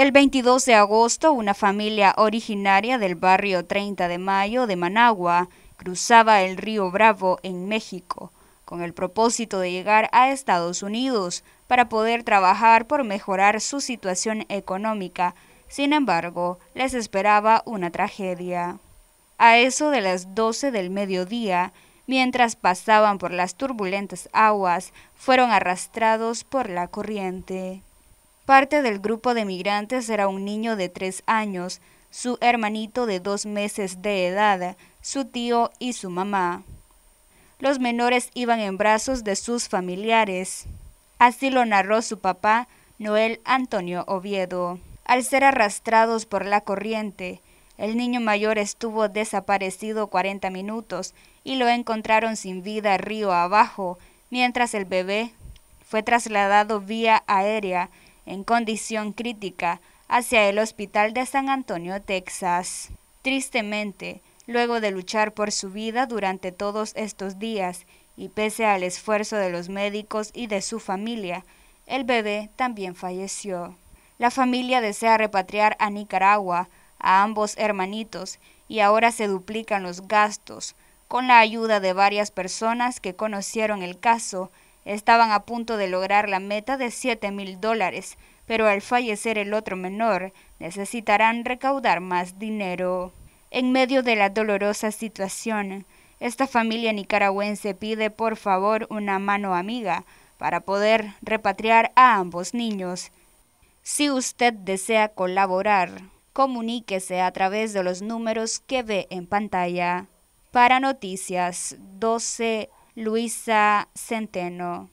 El 22 de agosto, una familia originaria del barrio 30 de Mayo de Managua cruzaba el río Bravo en México con el propósito de llegar a Estados Unidos para poder trabajar por mejorar su situación económica. Sin embargo, les esperaba una tragedia. A eso de las 12 del mediodía, mientras pasaban por las turbulentas aguas, fueron arrastrados por la corriente. Parte del grupo de migrantes era un niño de tres años, su hermanito de dos meses de edad, su tío y su mamá. Los menores iban en brazos de sus familiares. Así lo narró su papá, Noel Antonio Oviedo. Al ser arrastrados por la corriente, el niño mayor estuvo desaparecido 40 minutos y lo encontraron sin vida río abajo, mientras el bebé fue trasladado vía aérea en condición crítica hacia el hospital de San Antonio, Texas. Tristemente, luego de luchar por su vida durante todos estos días y pese al esfuerzo de los médicos y de su familia, el bebé también falleció. La familia desea repatriar a Nicaragua a ambos hermanitos y ahora se duplican los gastos, con la ayuda de varias personas que conocieron el caso Estaban a punto de lograr la meta de 7 mil dólares, pero al fallecer el otro menor, necesitarán recaudar más dinero. En medio de la dolorosa situación, esta familia nicaragüense pide por favor una mano amiga para poder repatriar a ambos niños. Si usted desea colaborar, comuníquese a través de los números que ve en pantalla. Para Noticias 12 Luisa Centeno.